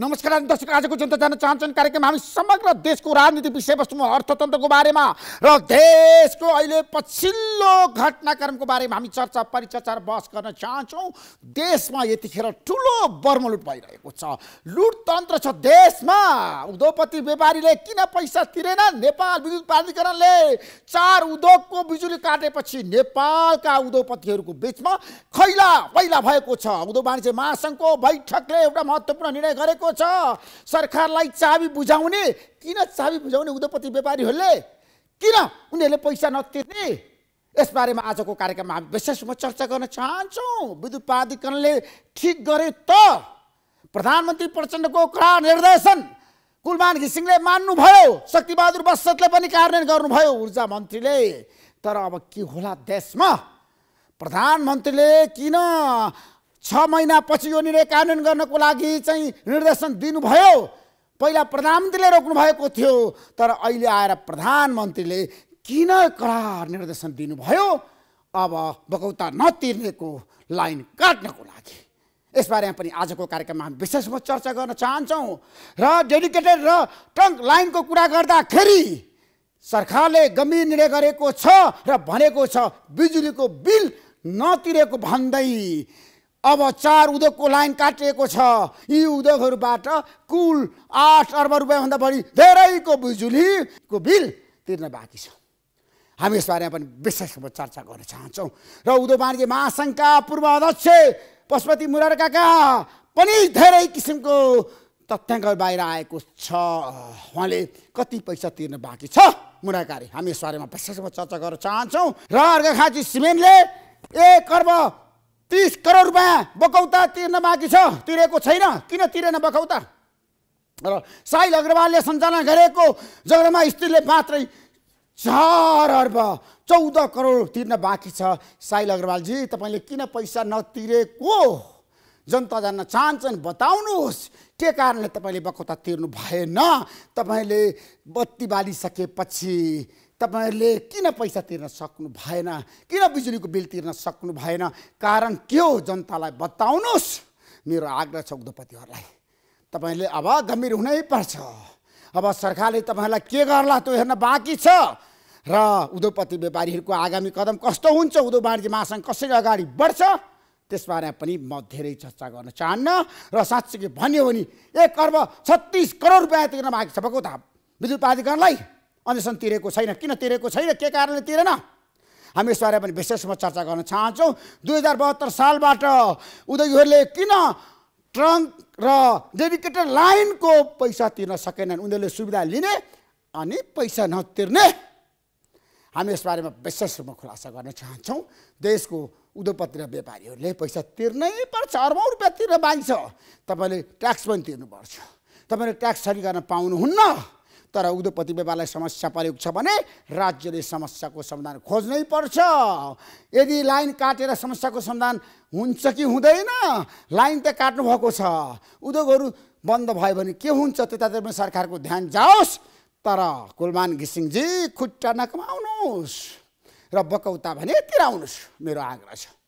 Number लगानी दर्शक आजको जनता जान चाहन्छन् कार्यक्रम हामी समग्र देशको राजनीति विषयवस्तुमा अर्थतन्त्रको बारेमा र देशको अहिले पछिल्लो घटनाक्रमको बारेमा हामी चर्चा परिचर्चा र बहस गर्न चाहन्छौँ देशमा यतिखेर ठुलो बर्मलुट भइरहेको छ लुटतन्त्र छ देशमा उद्योगपति व्यापारीले किन पैसा तिरेन नेपाल विद्युत प्राधिकरणले चार उद्योगको बिजुली काटेपछि नेपालका उद्योगपतिहरूको बिचमा खैला पैला भएको छ उद्योग वाणिज्य महासङ्घको बैठकले एउटा महत्त्वपूर्ण निर्णय गरेको छ सरकारलाई चाबी बुझाउने किन चाबी बुझाउने उद्योगपति व्यापारीहरूले किन उनीहरूले पैसा नतिर्ने यसबारेमा आजको कार्यक्रममा हामी विशेष रूपमा चर्चा गर्न चाहन्छौँ विद्युत प्राधिकरणले ठिक गरे त प्रधानमन्त्री प्रचण्डको कडा निर्देशन कुलमान घिसिङले मान्नुभयो शक्तिबहादुर बस्तले पनि कार्यान्वयन गर्नुभयो ऊर्जा मन्त्रीले तर अब के होला देशमा प्रधानमन्त्रीले किन छ महिनापछि यो निर्णय कानुन गर्नको लागि चाहिँ निर्देशन दिनुभयो पहिला प्रधानमन्त्रीले रोक्नु भएको थियो तर अहिले आएर प्रधानमन्त्रीले किन कडा निर्देशन दिनुभयो अब बगौता नतिर्नेको लाइन काट्नको लागि यसबारेमा पनि आजको कार्यक्रममा हामी विशेष रूपमा चर्चा गर्न चाहन्छौँ र डेडिकेटेड र ट्रङ्क लाइनको कुरा गर्दाखेरि सरकारले गम्भीर निर्णय गरेको छ र भनेको छ बिजुलीको बिल नतिरेको भन्दै अब चार उद्योगको लाइन काटिएको छ यी उद्योगहरूबाट कुल आठ अर्ब रुपियाँभन्दा बढी धेरैको बिजुलीको बिल तिर्न बाँकी छ हामी यसबारेमा पनि विशेष रूपमा चर्चा गर्न चाहन्छौँ र उद्योग वाणिज्य महासङ्घका पूर्व अध्यक्ष पशुपति मुरारका पनि धेरै किसिमको तथ्याङ्क बाहिर आएको छ उहाँले कति पैसा तिर्न बाँकी छ मुराकारी हामी यसबारेमा विशेष रूपमा चर्चा गर्न चाहन्छौँ र अर्घाखाँची सिमेन्टले एक अर्ब तिस करोड रुपियाँ बकौता तिर्न बाँकी छ तिरेको छैन किन तिरेन बकौता र साहिल अग्रवालले सञ्चालन गरेको जग्गामा स्त्रीले मात्रै चार अर्ब चौध करोड तिर्न बाँकी छ साहिल अग्रवालजी तपाईँले किन पैसा नतिरेको जनता जान्न चाहन्छन् बताउनुहोस् के कारणले तपाईँले बकौता तिर्नु भएन तपाईँले बत्ती बालिसकेपछि तपाईँहरूले किन पैसा तिर्न सक्नु भएन किन बिजुलीको बिल तिर्न सक्नु भएन कारण के हो जनतालाई बताउनुहोस् मेरो आग्रह छ उद्योपतिहरूलाई तपाईँहरूले अब गम्भीर हुनैपर्छ अब सरकारले तपाईँहरूलाई के गर्ला त्यो हेर्न बाँकी छ र उद्योगपति व्यापारीहरूको आगामी कदम कस्तो हुन्छ उद्योग वाणिज्य महासङ्घ कसरी अगाडि बढ्छ त्यसबारे पनि म धेरै चर्चा गर्न चाहन्न र साँच्चै भन्यो भने एक अर्ब छत्तिस करोड रुपियाँ तिर्न बाँकी छ त विद्युत प्राधिकरणलाई अहिलेसम्म तिरेको छैन किन तिरेको छैन के कारणले तिरेन हामी यसबारे पनि विशेषमा चर्चा गर्न चाहन्छौँ दुई हजार बहत्तर सालबाट उद्योगीहरूले किन ट्रङ्क र डेडिकेटेड लाइनको पैसा तिर्न सकेनन् उनीहरूले सुविधा लिने अनि पैसा नतिर्ने हामी यसबारेमा विशेष रूपमा खुलासा गर्न चाहन्छौँ देशको उद्योगपति र व्यापारीहरूले पैसा तिर्नै पर्छ अर्बौँ रुपियाँ तिर्न बाँकी छ तपाईँले ट्याक्स पनि तिर्नुपर्छ तपाईँले ट्याक्स सरी गर्न पाउनुहुन्न तर उद्योगपति व्यवहारलाई समस्या परेको छ भने राज्यले समस्याको समाधान खोज्नै पर्छ यदि लाइन काटेर समस्याको समाधान हुन्छ कि हुँदैन लाइन त काट्नु भएको छ उद्योगहरू बन्द भयो भने के हुन्छ त्यतातिर पनि सरकारको ध्यान जाओस् तर कुलमान घिसिङजी खुट्टा नकमाउनुहोस् र बकौता भने तिराउनुहोस् मेरो आग्रह छ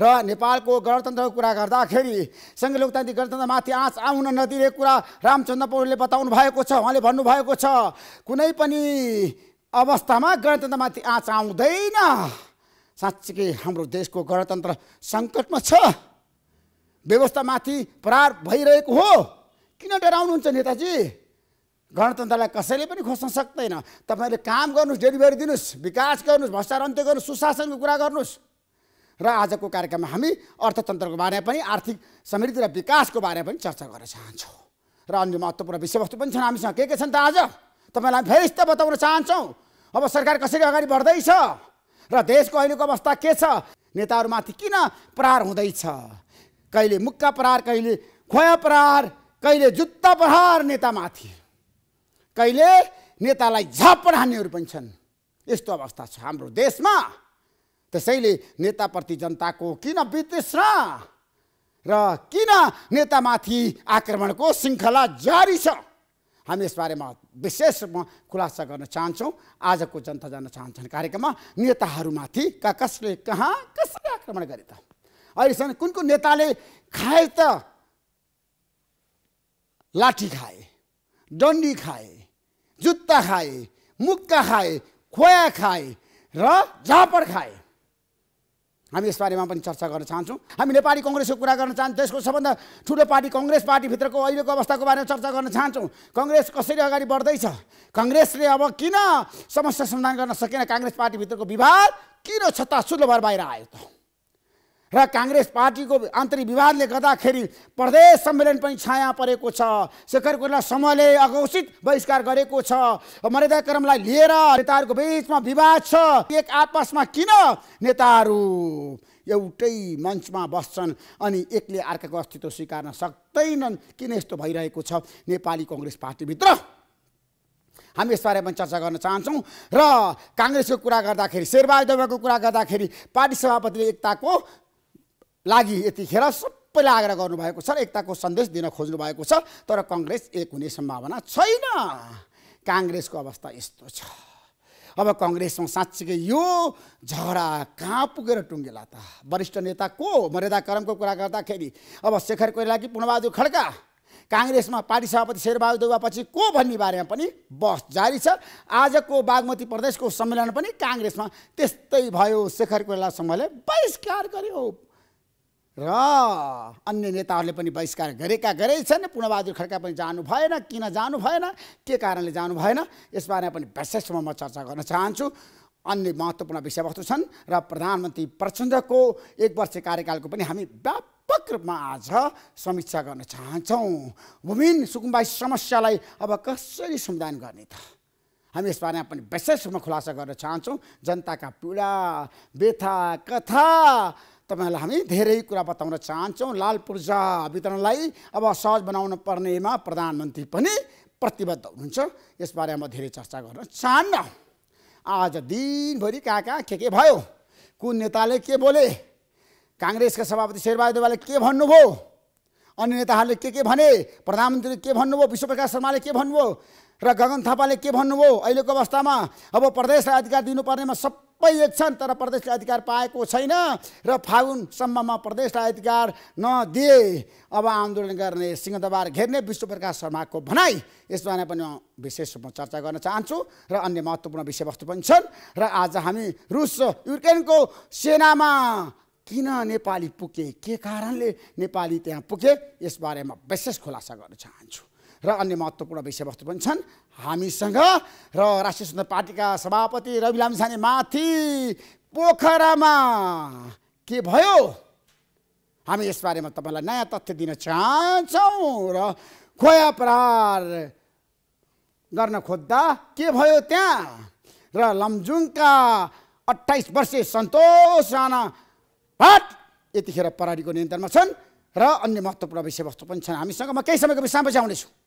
र नेपालको गणतन्त्रको कुरा गर्दाखेरि सङ्घीय लोकतान्त्रिक गणतन्त्रमाथि आँच आउन नदिने कुरा रामचन्द्र पौडेलले बताउनु भएको छ उहाँले भन्नुभएको छ कुनै पनि अवस्थामा गणतन्त्रमाथि आँच आउँदैन साँच्चीकै हाम्रो देशको गणतन्त्र सङ्कटमा छ व्यवस्थामाथि प्रहार भइरहेको हो किन डराउनुहुन्छ नेताजी गणतन्त्रलाई कसैले पनि खोज्न सक्दैन तपाईँहरूले काम गर्नुहोस् डेलिभरी दिनुहोस् विकास गर्नुहोस् भ्रष्टाचार अन्त्य गर्नुहोस् सुशासनको कुरा गर्नुहोस् र आजको कार्यक्रममा हामी अर्थतन्त्रको बारेमा पनि आर्थिक समृद्धि र विकासको बारेमा पनि चर्चा गर्न चाहन्छौँ र अन्य महत्त्वपूर्ण विषयवस्तु पनि छन् हामीसँग के के छन् त आज तपाईँलाई फेरि यस्तो बताउन चाहन्छौँ अब सरकार कसरी अगाडि बढ्दैछ र देशको अहिलेको अवस्था के छ नेताहरूमाथि किन प्रहार हुँदैछ कहिले मुक्का प्रहार कहिले खोया प्रहार कहिले जुत्ता प्रहार नेतामाथि कहिले नेतालाई झापड हान्नेहरू पनि छन् यस्तो अवस्था छ हाम्रो देशमा त्यसैले नेताप्रति जनताको किन वितृष्णा र किन नेतामाथि आक्रमणको श्रृङ्खला जारी छ हामी यसबारेमा विशेष रूपमा खुलासा गर्न चाहन्छौँ आजको जनता जान चाहन्छन् कार्यक्रममा नेताहरूमाथि का कसले कहाँ कसले आक्रमण गरे त अहिलेसम्म कुन कुन नेताले खाए त लाठी खाए डन्डी खाए जुत्ता खाए मुक्का खाए खोया खाए र झापड खाए हामी यसबारेमा पनि चर्चा गर्न चाहन्छौँ हामी नेपाली कङ्ग्रेसको कुरा गर्न चाहन्छौँ देशको सबभन्दा ठुलो पार्टी कङ्ग्रेस पार्टीभित्रको अहिलेको अवस्थाको बारेमा चर्चा गर्न चाहन्छौँ कङ्ग्रेस कसरी अगाडि बढ्दैछ कङ्ग्रेसले अब किन समस्या समाधान गर्न सकेन काङ्ग्रेस पार्टीभित्रको विवाद किन छत्तासुल्लो भएर बाहिर आयो त र काङ्ग्रेस पार्टीको आन्तरिक विवादले गर्दाखेरि प्रदेश सम्मेलन पनि छाया परेको छ शेखर कोइराला समूहले अघोषित बहिष्कार गरेको छ क्रमलाई लिएर नेताहरूको बिचमा विवाद छ एक आपसमा किन नेताहरू एउटै मञ्चमा बस्छन् अनि एकले अर्काको अस्तित्व स्वीकार्न सक्दैनन् किन यस्तो भइरहेको छ नेपाली कङ्ग्रेस पार्टीभित्र हामी यसबारे पनि चर्चा गर्न चाहन्छौँ र काङ्ग्रेसको कुरा गर्दाखेरि शेरबहादुरको कुरा गर्दाखेरि पार्टी सभापतिले एकताको लागि यतिखेर सबैले आग्रह गर्नुभएको छ एकताको सन्देश दिन खोज्नु भएको छ तर कङ्ग्रेस एक हुने सम्भावना छैन काङ्ग्रेसको अवस्था यस्तो छ अब कङ्ग्रेसमा साँच्चीकै यो झगडा कहाँ पुगेर टुङ्गेला त वरिष्ठ नेता को मर्यादा करमको कुरा गर्दाखेरि अब शेखर कोइराला कि पूर्णबहादुर खड्का काङ्ग्रेसमा पार्टी सभापति शेरबहादुर दुवापछि को भन्ने बारेमा पनि बहस जारी छ आजको बागमती प्रदेशको सम्मेलन पनि काङ्ग्रेसमा त्यस्तै भयो शेखर कोइला समूहले बहिष्कार गर्यो र अन्य नेताहरूले पनि बहिष्कार गरेका गरेछन् छन् पूर्णबहादुर खड्का पनि जानु भएन किन जानु भएन के कारणले जानु भएन यसबारेमा पनि विशेषमा म चर्चा गर्न चाहन्छु अन्य महत्त्वपूर्ण विषयवस्तु छन् र प्रधानमन्त्री प्रचण्डको एक वर्ष कार्यकालको पनि हामी व्यापक रूपमा आज समीक्षा गर्न चाहन्छौँ भूमिन सुकुम्बाई समस्यालाई अब कसरी समाधान गर्ने त हामी यसबारेमा पनि विशेष रूपमा खुलासा गर्न चाहन्छौँ जनताका पीडा व्यथा कथा तपाईँहरूलाई हामी धेरै कुरा बताउन चाहन्छौँ लाल पूर्जा वितरणलाई अब सहज बनाउन पर्नेमा प्रधानमन्त्री पनि प्रतिबद्ध हुनुहुन्छ यसबारे म धेरै चर्चा गर्न चाहन्न आज दिनभरि कहाँ कहाँ के के भयो कुन नेताले के बोले काङ्ग्रेसका सभापति शेरबहादुर देवालले के भन्नुभयो अन्य नेताहरूले के के भने प्रधानमन्त्री के भन्नुभयो विश्वप्रकाश शर्माले के भन्नुभयो र गगन थापाले के भन्नुभयो अहिलेको अवस्थामा अब प्रदेशलाई अधिकार दिनुपर्नेमा सबै एक छन् तर प्रदेशले अधिकार पाएको छैन र फागुनसम्ममा प्रदेशलाई अधिकार नदिए अब आन्दोलन गर्ने सिंहदरबार घेर्ने विश्वप्रकाश शर्माको भनाइ यसबारे पनि विशेष रूपमा चर्चा गर्न चाहन्छु र अन्य महत्त्वपूर्ण विषयवस्तु पनि छन् र आज हामी रुस युक्रेनको सेनामा किन नेपाली पुगे के कारणले नेपाली त्यहाँ पुगे यसबारेमा विशेष खुलासा गर्न चाहन्छु र अन्य महत्त्वपूर्ण विषयवस्तु पनि छन् हामीसँग र राष्ट्रिय स्वतन्त्र पार्टीका सभापति रवि लामिछाने माथि पोखरामा के भयो हामी यसबारेमा तपाईँलाई नयाँ तथ्य दिन चाहन्छौँ र खोया प्रहार गर्न खोज्दा के भयो त्यहाँ र लमजुङका अट्ठाइस वर्षीय सन्तोष राणा हट यतिखेर प्रहरीको नियन्त्रणमा छन् र अन्य महत्त्वपूर्ण विषयवस्तु पनि छन् हामीसँग म केही समयको विषयमा आउनेछु